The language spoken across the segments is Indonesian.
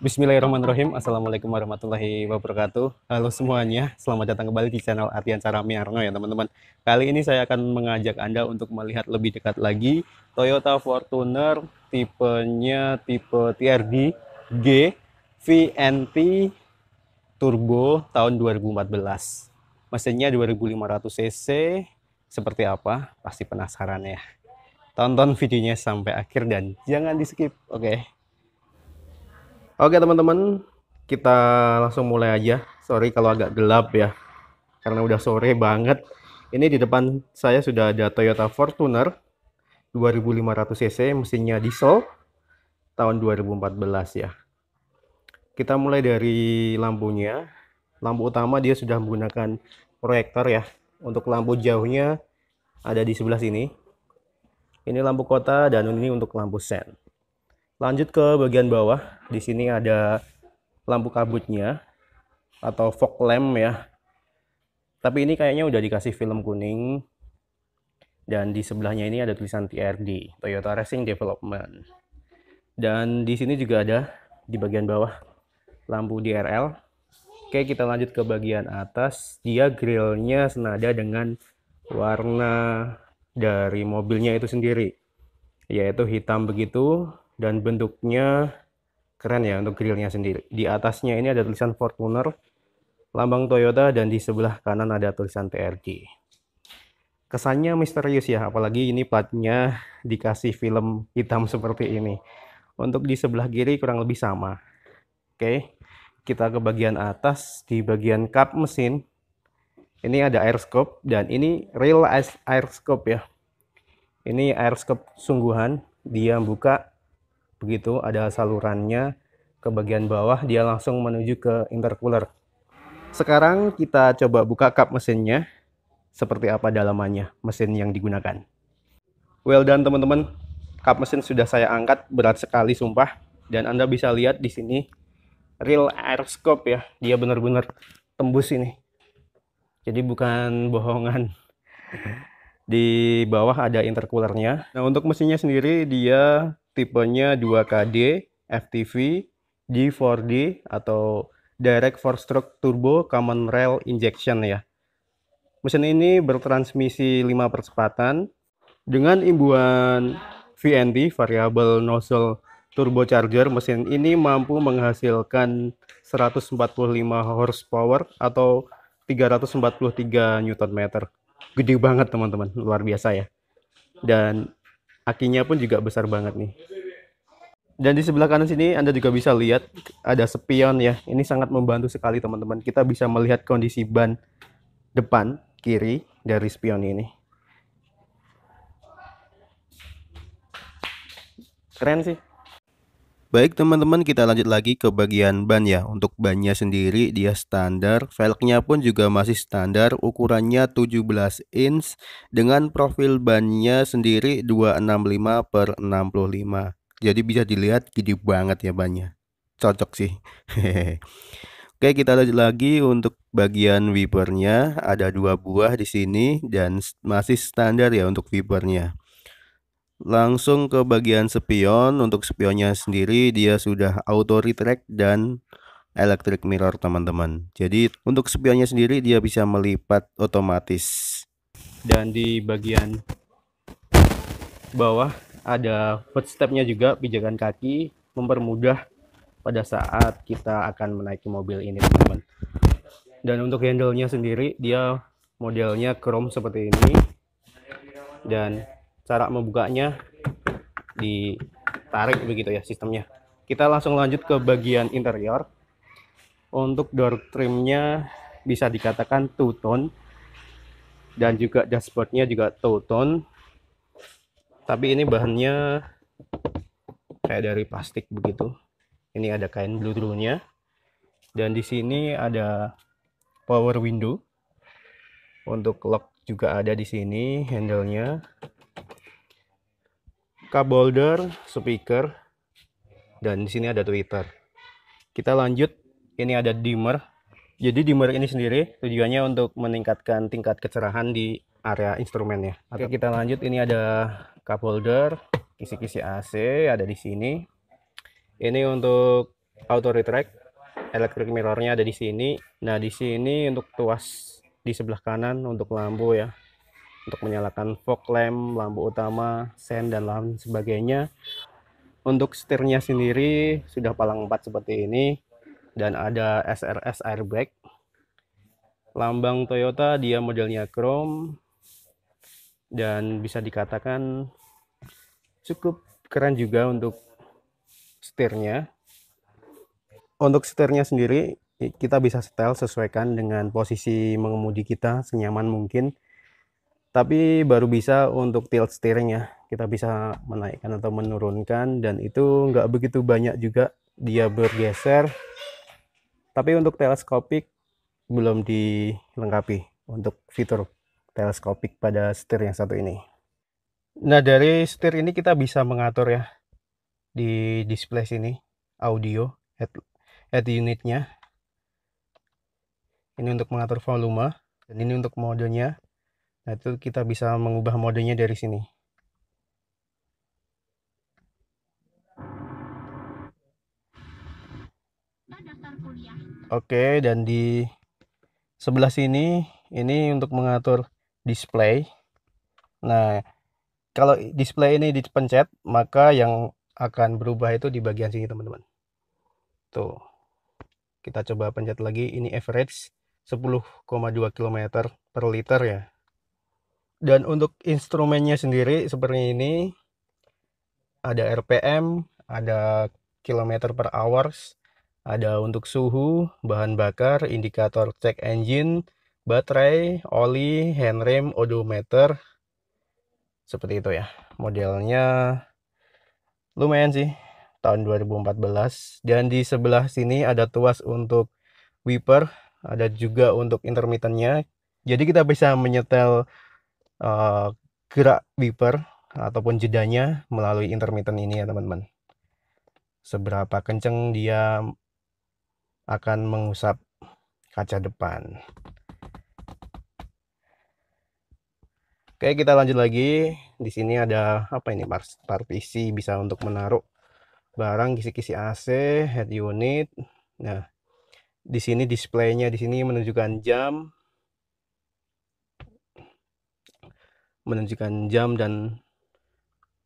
Bismillahirrahmanirrahim. Assalamualaikum warahmatullahi wabarakatuh. Halo semuanya, selamat datang kembali di channel Artian Carami Arno ya teman-teman. Kali ini saya akan mengajak Anda untuk melihat lebih dekat lagi Toyota Fortuner tipenya tipe TRD G VNT Turbo tahun 2014. Mesinnya 2500 cc, seperti apa? Pasti penasaran ya. Tonton videonya sampai akhir dan jangan di skip, oke? Okay? Oke teman-teman, kita langsung mulai aja. Sorry kalau agak gelap ya, karena udah sore banget. Ini di depan saya sudah ada Toyota Fortuner 2500 cc, mesinnya diesel, tahun 2014 ya. Kita mulai dari lampunya. Lampu utama dia sudah menggunakan proyektor ya. Untuk lampu jauhnya ada di sebelah sini. Ini lampu kota dan ini untuk lampu sen. Lanjut ke bagian bawah. Di sini ada lampu kabutnya atau fog lamp ya. Tapi ini kayaknya udah dikasih film kuning. Dan di sebelahnya ini ada tulisan TRD, Toyota Racing Development. Dan di sini juga ada di bagian bawah lampu DRL. Oke, kita lanjut ke bagian atas. Dia grillnya senada dengan warna dari mobilnya itu sendiri. Yaitu hitam begitu, dan bentuknya keren ya untuk grillnya sendiri. Di atasnya ini ada tulisan Fortuner, lambang Toyota dan di sebelah kanan ada tulisan TRG. Kesannya misterius ya, apalagi ini platnya dikasih film hitam seperti ini. Untuk di sebelah kiri kurang lebih sama. Oke, kita ke bagian atas di bagian kap mesin. Ini ada air scope dan ini real air scope ya. Ini air scope sungguhan, dia buka begitu ada salurannya ke bagian bawah dia langsung menuju ke intercooler. Sekarang kita coba buka kap mesinnya seperti apa dalamannya mesin yang digunakan. Well done teman-teman. Kap mesin sudah saya angkat berat sekali sumpah dan Anda bisa lihat di sini real airscope ya. Dia benar-benar tembus ini. Jadi bukan bohongan. Di bawah ada intercoolernya. Nah, untuk mesinnya sendiri dia tipenya 2KD, FTV, G4D atau Direct Four Stroke Turbo Common Rail Injection ya. Mesin ini bertransmisi 5 percepatan dengan imbuhan VNT variable nozzle turbocharger. Mesin ini mampu menghasilkan 145 horsepower atau 343 Newton meter. Gede banget teman-teman, luar biasa ya. Dan kakinya pun juga besar banget nih dan di sebelah kanan sini Anda juga bisa lihat ada spion ya ini sangat membantu sekali teman-teman kita bisa melihat kondisi ban depan kiri dari spion ini keren sih Baik teman-teman kita lanjut lagi ke bagian ban ya Untuk bannya sendiri dia standar Velgnya pun juga masih standar Ukurannya 17 inch Dengan profil bannya sendiri 265 per 65 Jadi bisa dilihat gede banget ya bannya Cocok sih Oke kita lanjut lagi untuk bagian wipernya Ada dua buah di sini Dan masih standar ya untuk wipernya langsung ke bagian spion untuk spionnya sendiri dia sudah auto retract dan electric mirror teman-teman jadi untuk spionnya sendiri dia bisa melipat otomatis dan di bagian bawah ada footstepnya juga pijakan kaki mempermudah pada saat kita akan menaiki mobil ini teman-teman dan untuk handle nya sendiri dia modelnya chrome seperti ini dan cara membukanya ditarik begitu ya sistemnya kita langsung lanjut ke bagian interior untuk door trimnya bisa dikatakan two tone dan juga dashboardnya juga two tone tapi ini bahannya kayak dari plastik begitu ini ada kain blue nya dan di sini ada power window untuk lock juga ada di sini handle nya cup holder, speaker, dan di sini ada tweeter. Kita lanjut, ini ada dimmer. Jadi dimmer ini sendiri tujuannya untuk meningkatkan tingkat kecerahan di area instrumennya. Oke, kita lanjut. Ini ada cup holder, kisi-kisi AC ada di sini. Ini untuk auto retract. Electric mirrornya ada di sini. Nah, di sini untuk tuas di sebelah kanan untuk lampu ya untuk menyalakan fog lamp, lampu utama, sen dan lain sebagainya. Untuk setirnya sendiri sudah palang empat seperti ini dan ada SRS airbag. Lambang Toyota dia modelnya chrome dan bisa dikatakan cukup keren juga untuk setirnya. Untuk setirnya sendiri kita bisa setel sesuaikan dengan posisi mengemudi kita senyaman mungkin tapi baru bisa untuk tilt steering ya kita bisa menaikkan atau menurunkan dan itu nggak begitu banyak juga dia bergeser tapi untuk teleskopik belum dilengkapi untuk fitur teleskopik pada setir yang satu ini nah dari setir ini kita bisa mengatur ya di display sini audio head, head unitnya ini untuk mengatur volume dan ini untuk modenya Nah, itu kita bisa mengubah modenya dari sini. Oke, dan di sebelah sini ini untuk mengatur display. Nah, kalau display ini dipencet, maka yang akan berubah itu di bagian sini, teman-teman. Tuh. Kita coba pencet lagi ini average 10,2 km per liter ya dan untuk instrumennya sendiri seperti ini ada RPM ada kilometer per hours ada untuk suhu bahan bakar indikator check engine baterai oli hand handrem odometer seperti itu ya modelnya lumayan sih tahun 2014 dan di sebelah sini ada tuas untuk wiper ada juga untuk intermittentnya jadi kita bisa menyetel Eh, gerak wiper ataupun jedanya melalui intermittent ini ya teman-teman. Seberapa kenceng dia akan mengusap kaca depan. Oke, kita lanjut lagi. Di sini ada apa ini? Partisi bisa untuk menaruh barang kisi-kisi AC, head unit. Nah, di sini displaynya di sini menunjukkan jam, menunjukkan jam dan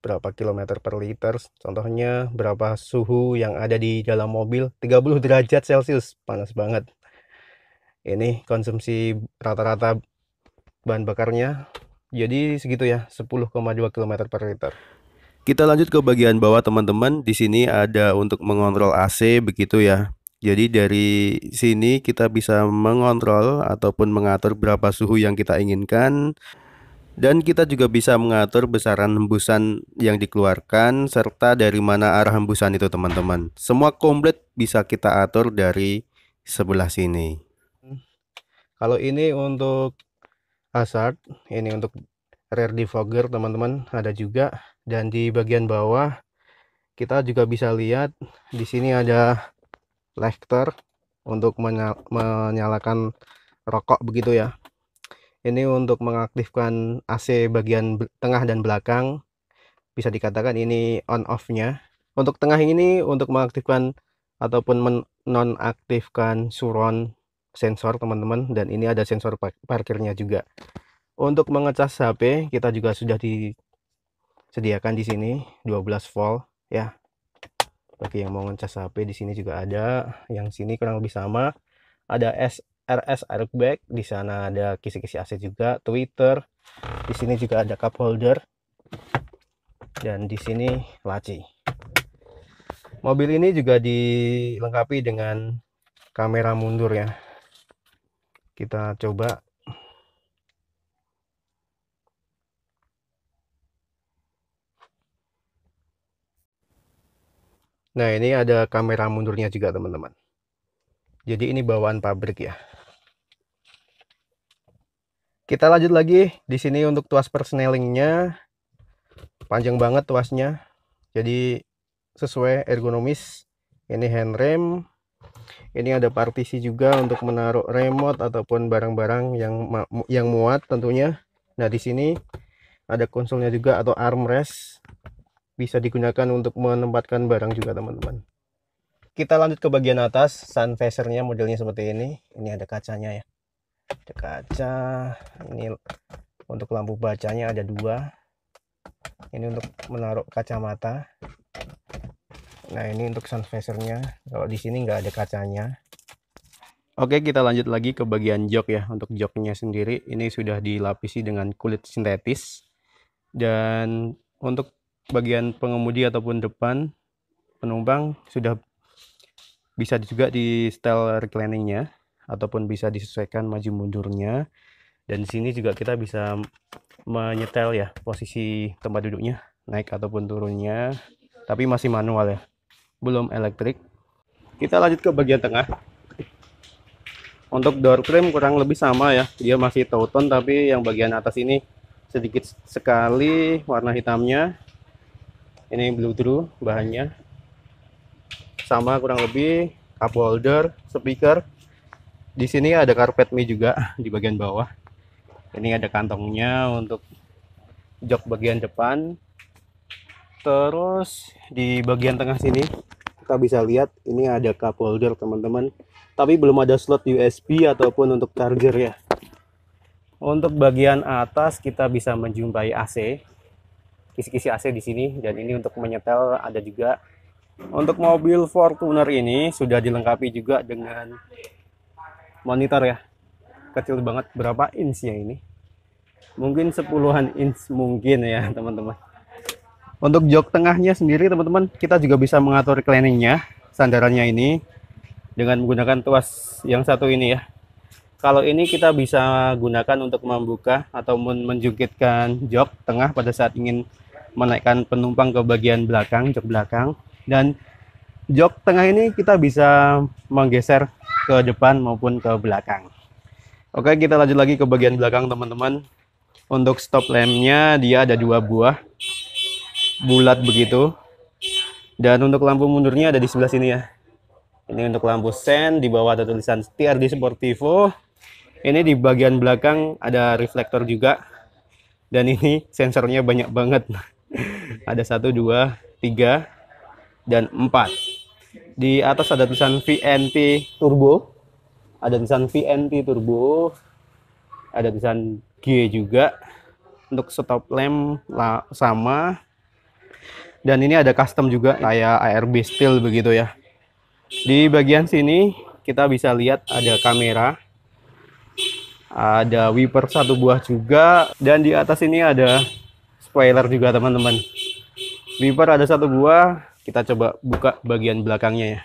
berapa kilometer per liter contohnya berapa suhu yang ada di dalam mobil 30 derajat celcius panas banget ini konsumsi rata-rata bahan bakarnya jadi segitu ya 10,2 km per liter kita lanjut ke bagian bawah teman-teman di sini ada untuk mengontrol AC begitu ya jadi dari sini kita bisa mengontrol ataupun mengatur berapa suhu yang kita inginkan dan kita juga bisa mengatur besaran hembusan yang dikeluarkan serta dari mana arah hembusan itu teman-teman semua komplit bisa kita atur dari sebelah sini kalau ini untuk hazard ini untuk rear defogger teman-teman ada juga dan di bagian bawah kita juga bisa lihat di sini ada lighter untuk menyalakan rokok begitu ya ini untuk mengaktifkan AC bagian tengah dan belakang bisa dikatakan ini on off nya untuk tengah ini untuk mengaktifkan ataupun menonaktifkan suron sensor teman-teman dan ini ada sensor parkirnya juga untuk mengecas HP kita juga sudah disediakan di sini 12 volt ya bagi yang mau ngecas HP di sini juga ada yang sini kurang lebih sama ada S RS Airbag di sana ada kisi-kisi AC juga Twitter di sini juga ada cup holder dan di sini laci mobil ini juga dilengkapi dengan kamera mundur ya kita coba Nah ini ada kamera mundurnya juga teman-teman Jadi ini bawaan pabrik ya kita lanjut lagi di sini untuk tuas persnelingnya. Panjang banget tuasnya. Jadi sesuai ergonomis. Ini hand rem. Ini ada partisi juga untuk menaruh remote ataupun barang-barang yang yang muat tentunya. Nah, di sini ada konsolnya juga atau armrest. Bisa digunakan untuk menempatkan barang juga, teman-teman. Kita lanjut ke bagian atas, sun modelnya seperti ini. Ini ada kacanya ya ada kaca ini untuk lampu bacanya ada dua ini untuk menaruh kacamata nah ini untuk sun visornya kalau di sini nggak ada kacanya Oke kita lanjut lagi ke bagian jok ya untuk joknya sendiri ini sudah dilapisi dengan kulit sintetis dan untuk bagian pengemudi ataupun depan penumpang sudah bisa juga di style recliningnya ataupun bisa disesuaikan maju mundurnya dan di sini juga kita bisa menyetel ya posisi tempat duduknya naik ataupun turunnya tapi masih manual ya belum elektrik kita lanjut ke bagian tengah untuk door frame kurang lebih sama ya dia masih tauton tapi yang bagian atas ini sedikit sekali warna hitamnya ini blue true bahannya sama kurang lebih cup holder speaker di sini ada karpet mie juga di bagian bawah. Ini ada kantongnya untuk jok bagian depan. Terus di bagian tengah sini kita bisa lihat ini ada cup holder teman-teman. Tapi belum ada slot USB ataupun untuk charger ya. Untuk bagian atas kita bisa menjumpai AC. Kisi-kisi AC di sini dan ini untuk menyetel ada juga. Untuk mobil Fortuner ini sudah dilengkapi juga dengan monitor ya kecil banget berapa inch ya ini mungkin sepuluhan inch mungkin ya teman-teman untuk jok tengahnya sendiri teman-teman kita juga bisa mengatur cleaningnya sandarannya ini dengan menggunakan tuas yang satu ini ya kalau ini kita bisa gunakan untuk membuka atau menjungkitkan jok tengah pada saat ingin menaikkan penumpang ke bagian belakang jok belakang dan jok tengah ini kita bisa menggeser ke depan maupun ke belakang. Oke, kita lanjut lagi ke bagian belakang teman-teman. Untuk stop lampnya dia ada dua buah bulat begitu. Dan untuk lampu mundurnya ada di sebelah sini ya. Ini untuk lampu sen, di bawah ada tulisan TRD Sportivo. Ini di bagian belakang ada reflektor juga. Dan ini sensornya banyak banget. ada satu, dua, tiga, dan empat di atas ada tulisan VNP Turbo, ada tulisan VNP Turbo, ada tulisan G juga. Untuk stop lamp lah, sama. Dan ini ada custom juga kayak ARB steel begitu ya. Di bagian sini kita bisa lihat ada kamera ada wiper satu buah juga dan di atas ini ada spoiler juga teman-teman wiper ada satu buah kita coba buka bagian belakangnya ya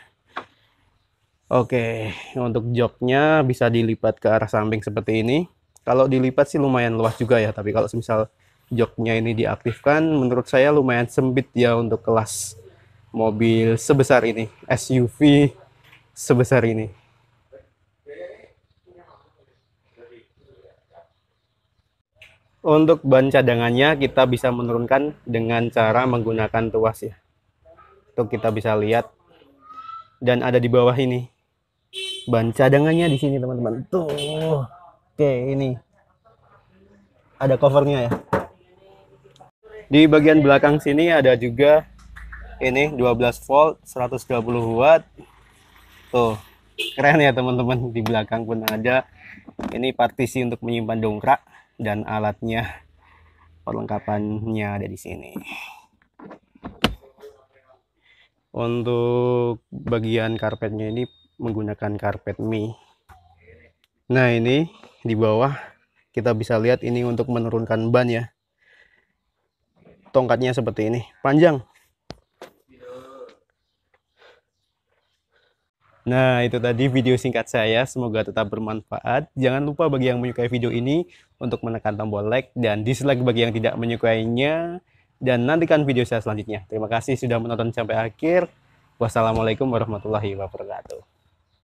Oke untuk joknya bisa dilipat ke arah samping seperti ini kalau dilipat sih lumayan luas juga ya tapi kalau misal joknya ini diaktifkan menurut saya lumayan sempit ya untuk kelas mobil sebesar ini SUV sebesar ini Untuk ban cadangannya kita bisa menurunkan dengan cara menggunakan tuas ya itu kita bisa lihat dan ada di bawah ini. Ban cadangannya di sini teman-teman. Tuh. Oke, ini. Ada covernya ya. Di bagian belakang sini ada juga ini 12 volt 120 watt. Tuh. Keren ya teman-teman di belakang pun ada ini partisi untuk menyimpan dongkrak dan alatnya perlengkapannya ada di sini untuk bagian karpetnya ini menggunakan karpet mie nah ini di bawah kita bisa lihat ini untuk menurunkan ban ya tongkatnya seperti ini panjang Nah, itu tadi video singkat saya. Semoga tetap bermanfaat. Jangan lupa bagi yang menyukai video ini untuk menekan tombol like dan dislike bagi yang tidak menyukainya dan nantikan video saya selanjutnya. Terima kasih sudah menonton sampai akhir. Wassalamualaikum warahmatullahi wabarakatuh.